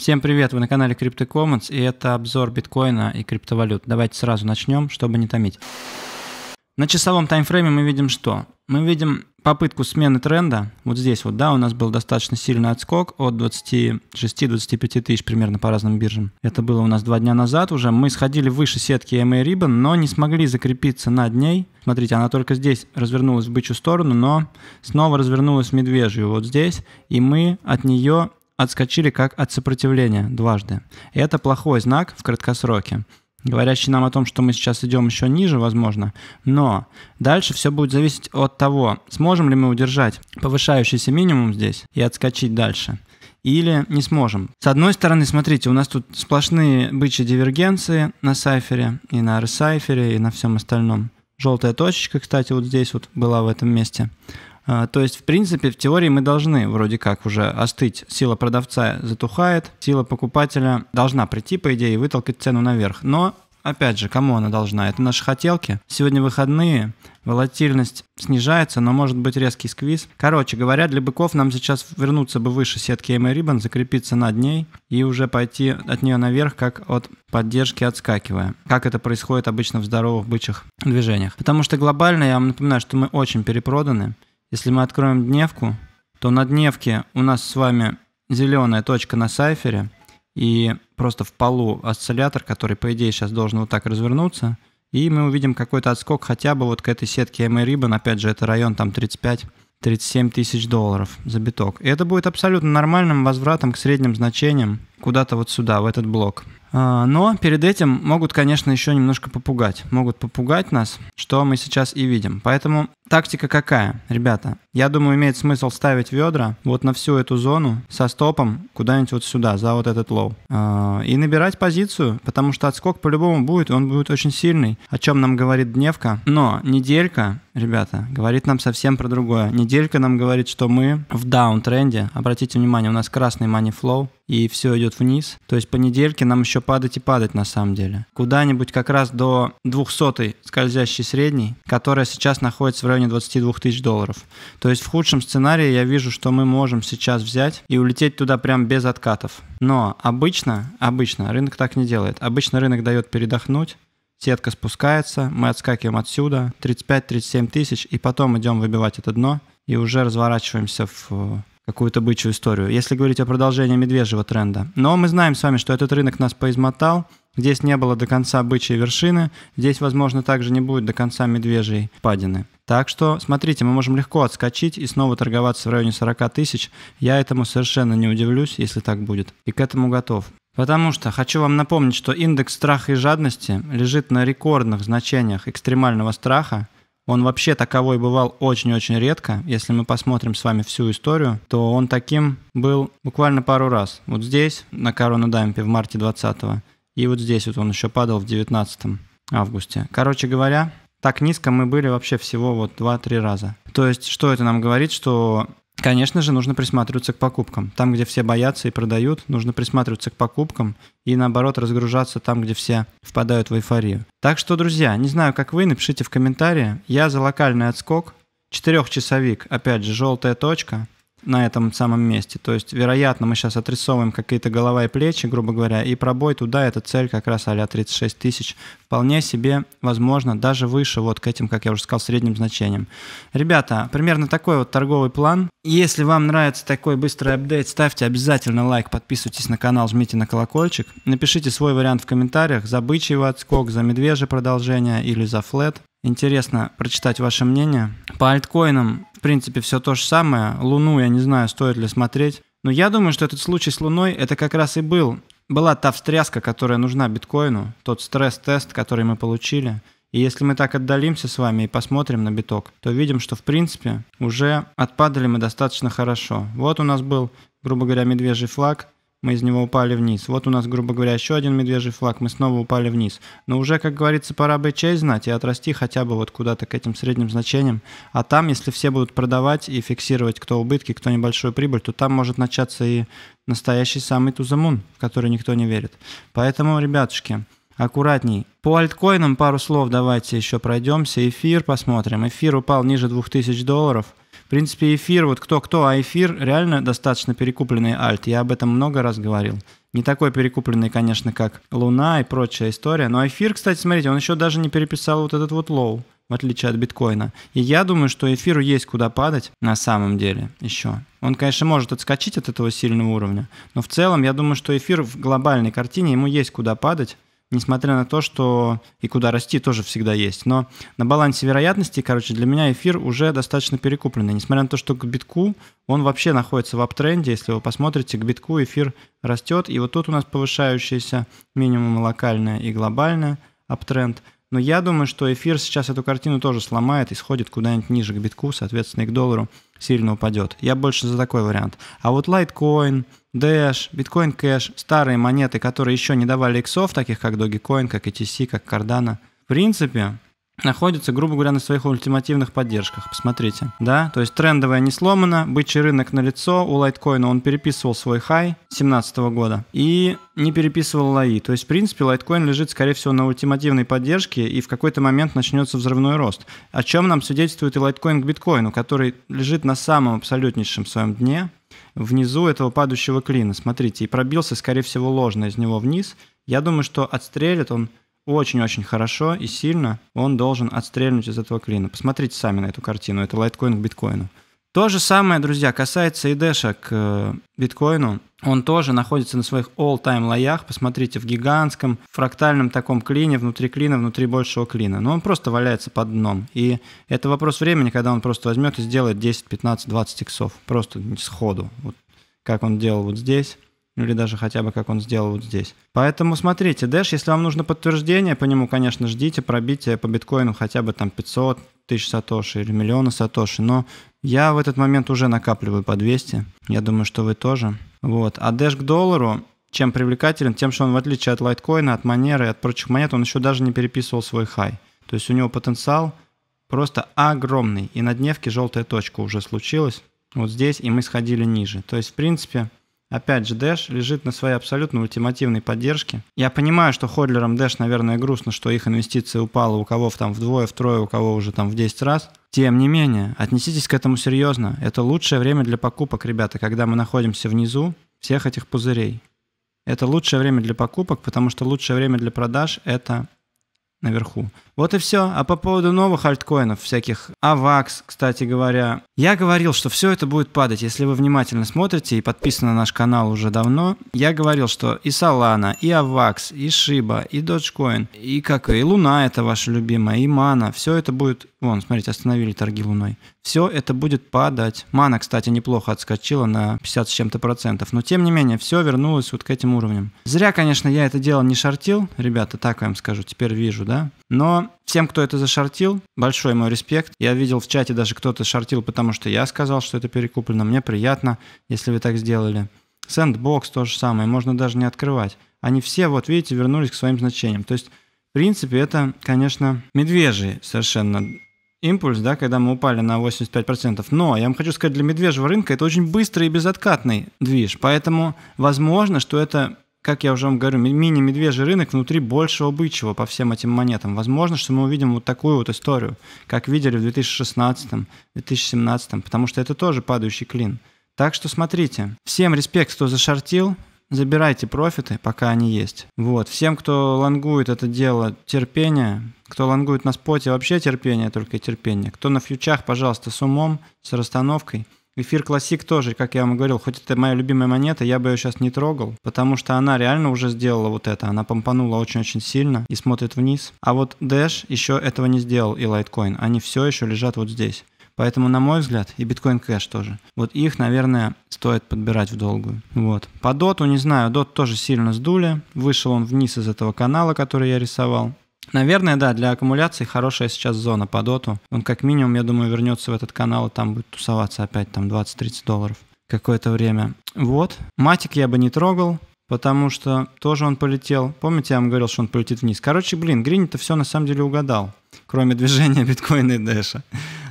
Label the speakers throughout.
Speaker 1: Всем привет, вы на канале Crypto Commons, и это обзор биткоина и криптовалют. Давайте сразу начнем, чтобы не томить. На часовом таймфрейме мы видим что? Мы видим попытку смены тренда. Вот здесь вот, да, у нас был достаточно сильный отскок от 26-25 тысяч примерно по разным биржам. Это было у нас два дня назад уже. Мы сходили выше сетки MA Ribbon, но не смогли закрепиться над ней. Смотрите, она только здесь развернулась в бычью сторону, но снова развернулась в медвежью вот здесь. И мы от нее отскочили как от сопротивления дважды. И это плохой знак в краткосроке говорящий нам о том, что мы сейчас идем еще ниже, возможно. Но дальше все будет зависеть от того, сможем ли мы удержать повышающийся минимум здесь и отскочить дальше. Или не сможем. С одной стороны, смотрите, у нас тут сплошные бычьи дивергенции на сайфере, и на ресайфере, и на всем остальном. Желтая точечка, кстати, вот здесь вот была в этом месте. А, то есть, в принципе, в теории мы должны вроде как уже остыть. Сила продавца затухает, сила покупателя должна прийти, по идее, и вытолкать цену наверх. Но опять же, кому она должна? Это наши хотелки. Сегодня выходные, волатильность снижается, но может быть резкий сквиз. Короче говоря, для быков нам сейчас вернуться бы выше сетки AMA Ribbon, закрепиться над ней и уже пойти от нее наверх, как от поддержки отскакивая. Как это происходит обычно в здоровых бычьих движениях. Потому что глобально, я вам напоминаю, что мы очень перепроданы. Если мы откроем дневку, то на дневке у нас с вами зеленая точка на сайфере и просто в полу осциллятор, который, по идее, сейчас должен вот так развернуться. И мы увидим какой-то отскок хотя бы вот к этой сетке MA Ribbon. Опять же, это район там 35 37 тысяч долларов за биток. И это будет абсолютно нормальным возвратом к средним значениям куда-то вот сюда, в этот блок. А, но перед этим могут, конечно, еще немножко попугать. Могут попугать нас, что мы сейчас и видим. Поэтому тактика какая, ребята? Я думаю, имеет смысл ставить ведра вот на всю эту зону со стопом куда-нибудь вот сюда, за вот этот лоу. А, и набирать позицию, потому что отскок по-любому будет, он будет очень сильный, о чем нам говорит дневка. Но неделька, ребята, говорит нам совсем про другое. Неделька нам говорит, что мы в даунтренде. Обратите внимание, у нас красный money flow, и все идет вниз. То есть понедельки нам еще падать и падать на самом деле. Куда-нибудь как раз до 200 скользящей средней, которая сейчас находится в районе 22 тысяч долларов. То есть в худшем сценарии я вижу, что мы можем сейчас взять и улететь туда прям без откатов. Но обычно, обычно рынок так не делает. Обычно рынок дает передохнуть, сетка спускается, мы отскакиваем отсюда, 35-37 тысяч, и потом идем выбивать это дно и уже разворачиваемся в какую-то бычью историю, если говорить о продолжении медвежьего тренда. Но мы знаем с вами, что этот рынок нас поизмотал, здесь не было до конца бычьей вершины, здесь, возможно, также не будет до конца медвежьей падины. Так что, смотрите, мы можем легко отскочить и снова торговаться в районе 40 тысяч. Я этому совершенно не удивлюсь, если так будет. И к этому готов. Потому что хочу вам напомнить, что индекс страха и жадности лежит на рекордных значениях экстремального страха – он вообще таковой бывал очень-очень редко. Если мы посмотрим с вами всю историю, то он таким был буквально пару раз. Вот здесь, на Корона Дампе в марте 20-го, и вот здесь вот он еще падал в 19 августе. Короче говоря, так низко мы были вообще всего вот 2-3 раза. То есть, что это нам говорит, что Конечно же, нужно присматриваться к покупкам. Там, где все боятся и продают, нужно присматриваться к покупкам и, наоборот, разгружаться там, где все впадают в эйфорию. Так что, друзья, не знаю, как вы, напишите в комментарии. Я за локальный отскок, четырехчасовик, опять же, желтая точка – на этом самом месте. То есть, вероятно, мы сейчас отрисовываем какие-то голова и плечи, грубо говоря, и пробой туда, эта цель как раз а 36 тысяч, вполне себе возможно, даже выше вот к этим, как я уже сказал, средним значениям. Ребята, примерно такой вот торговый план. Если вам нравится такой быстрый апдейт, ставьте обязательно лайк, подписывайтесь на канал, жмите на колокольчик. Напишите свой вариант в комментариях за бычий отскок, за медвежье продолжение или за флет. Интересно прочитать ваше мнение. По альткоинам в принципе, все то же самое. Луну, я не знаю, стоит ли смотреть. Но я думаю, что этот случай с Луной, это как раз и был. Была та встряска, которая нужна биткоину, тот стресс-тест, который мы получили. И если мы так отдалимся с вами и посмотрим на биток, то видим, что в принципе уже отпадали мы достаточно хорошо. Вот у нас был, грубо говоря, медвежий флаг, мы из него упали вниз. Вот у нас, грубо говоря, еще один медвежий флаг, мы снова упали вниз. Но уже, как говорится, пора бы честь знать и отрасти хотя бы вот куда-то к этим средним значениям. А там, если все будут продавать и фиксировать кто убытки, кто небольшую прибыль, то там может начаться и настоящий самый тузамун, в который никто не верит. Поэтому, ребятушки, аккуратней. По альткоинам пару слов давайте еще пройдемся. Эфир посмотрим. Эфир упал ниже 2000 долларов – в принципе, эфир, вот кто-кто, а эфир реально достаточно перекупленный альт. Я об этом много раз говорил. Не такой перекупленный, конечно, как Луна и прочая история. Но эфир, кстати, смотрите, он еще даже не переписал вот этот вот лоу, в отличие от биткоина. И я думаю, что эфиру есть куда падать на самом деле еще. Он, конечно, может отскочить от этого сильного уровня, но в целом я думаю, что эфир в глобальной картине ему есть куда падать несмотря на то, что и куда расти тоже всегда есть. Но на балансе вероятностей, короче, для меня эфир уже достаточно перекупленный. Несмотря на то, что к битку он вообще находится в аптренде, если вы посмотрите, к битку эфир растет, и вот тут у нас повышающаяся минимумы локальная и глобальная аптренд – но я думаю, что эфир сейчас эту картину тоже сломает и сходит куда-нибудь ниже к битку, соответственно, и к доллару сильно упадет. Я больше за такой вариант. А вот Litecoin, Dash, Bitcoin Cash, старые монеты, которые еще не давали иксов, таких как Dogecoin, как ETC, как Cardano, в принципе, находится, грубо говоря, на своих ультимативных поддержках. Посмотрите, да? То есть трендовая не сломана, бычий рынок на лицо у лайткоина он переписывал свой хай 2017 года и не переписывал лаи. То есть, в принципе, лайткоин лежит, скорее всего, на ультимативной поддержке и в какой-то момент начнется взрывной рост. О чем нам свидетельствует и лайткоин к биткоину, который лежит на самом абсолютнейшем своем дне, внизу этого падающего клина. Смотрите, и пробился, скорее всего, ложно из него вниз. Я думаю, что отстрелит он очень-очень хорошо и сильно он должен отстрельнуть из этого клина. Посмотрите сами на эту картину. Это лайткоин к биткоину. То же самое, друзья, касается и Дэша к э, биткоину. Он тоже находится на своих all-time лоях. Посмотрите, в гигантском фрактальном таком клине, внутри клина, внутри большего клина. Но он просто валяется под дном. И это вопрос времени, когда он просто возьмет и сделает 10, 15, 20 иксов. Просто сходу. Вот как он делал вот здесь ну или даже хотя бы как он сделал вот здесь. Поэтому смотрите, Dash, если вам нужно подтверждение, по нему, конечно, ждите пробитие по биткоину хотя бы там 500 тысяч сатоши или миллиона сатоши, но я в этот момент уже накапливаю по 200, я думаю, что вы тоже. Вот, а Dash к доллару, чем привлекателен? Тем, что он в отличие от лайткоина, от манеры и от прочих монет, он еще даже не переписывал свой хай. То есть у него потенциал просто огромный. И на дневке желтая точка уже случилась вот здесь, и мы сходили ниже. То есть, в принципе, Опять же, Dash лежит на своей абсолютно ультимативной поддержке. Я понимаю, что ходлерам Dash, наверное, грустно, что их инвестиции упала у кого там вдвое, втрое, у кого уже там в 10 раз. Тем не менее, отнеситесь к этому серьезно. Это лучшее время для покупок, ребята, когда мы находимся внизу всех этих пузырей. Это лучшее время для покупок, потому что лучшее время для продаж – это наверху. Вот и все. А по поводу новых альткоинов всяких, AVAX, а кстати говоря, я говорил, что все это будет падать. Если вы внимательно смотрите и подписаны на наш канал уже давно, я говорил, что и Solana, и Avax, и Shiba, и Dogecoin, и как и Луна это ваша любимая, и Мана, все это будет... Вон, смотрите, остановили торги Луной. Все это будет падать. Мана, кстати, неплохо отскочила на 50 с чем-то процентов, но тем не менее, все вернулось вот к этим уровням. Зря, конечно, я это дело не шортил, ребята, так вам скажу, теперь вижу, да? Но всем, кто это зашортил, большой мой респект. Я видел в чате даже кто-то шортил, потому потому что я сказал, что это перекуплено. Мне приятно, если вы так сделали. Сэндбокс то же самое, можно даже не открывать. Они все, вот видите, вернулись к своим значениям. То есть, в принципе, это, конечно, медвежий совершенно импульс, да, когда мы упали на 85%. Но я вам хочу сказать, для медвежьего рынка это очень быстрый и безоткатный движ. Поэтому возможно, что это как я уже вам говорю, мини-медвежий рынок внутри большего обычного по всем этим монетам. Возможно, что мы увидим вот такую вот историю, как видели в 2016-2017, потому что это тоже падающий клин. Так что смотрите. Всем респект, кто зашортил. Забирайте профиты, пока они есть. Вот. Всем, кто лонгует это дело, терпение. Кто лонгует на споте, вообще терпение, только терпение. Кто на фьючах, пожалуйста, с умом, с расстановкой – Эфир Классик тоже, как я вам говорил, хоть это моя любимая монета, я бы ее сейчас не трогал, потому что она реально уже сделала вот это. Она помпанула очень-очень сильно и смотрит вниз. А вот Dash еще этого не сделал и Litecoin. Они все еще лежат вот здесь. Поэтому, на мой взгляд, и биткоин кэш тоже. Вот их, наверное, стоит подбирать в долгую. Вот. По доту, не знаю, дот тоже сильно сдули. Вышел он вниз из этого канала, который я рисовал. Наверное, да, для аккумуляции хорошая сейчас зона по доту. Он как минимум, я думаю, вернется в этот канал, и там будет тусоваться опять там 20-30 долларов какое-то время. Вот. Матик я бы не трогал, потому что тоже он полетел. Помните, я вам говорил, что он полетит вниз. Короче, блин, грин это все на самом деле угадал, кроме движения биткоина и дэша.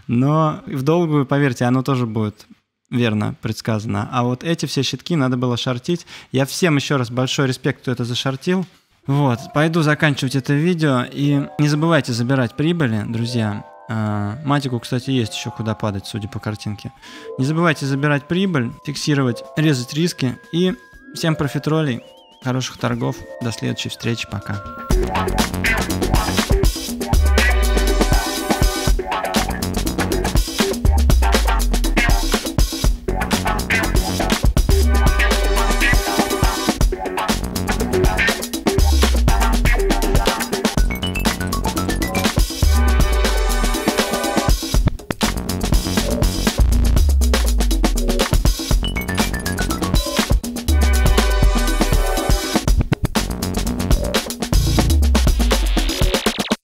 Speaker 1: Но в долгую, поверьте, оно тоже будет верно предсказано. А вот эти все щитки надо было шортить. Я всем еще раз большой респект, кто это зашортил. Вот, пойду заканчивать это видео. И не забывайте забирать прибыли, друзья. А, матику, кстати, есть еще куда падать, судя по картинке. Не забывайте забирать прибыль, фиксировать, резать риски. И всем профитролей, хороших торгов. До следующей встречи, пока.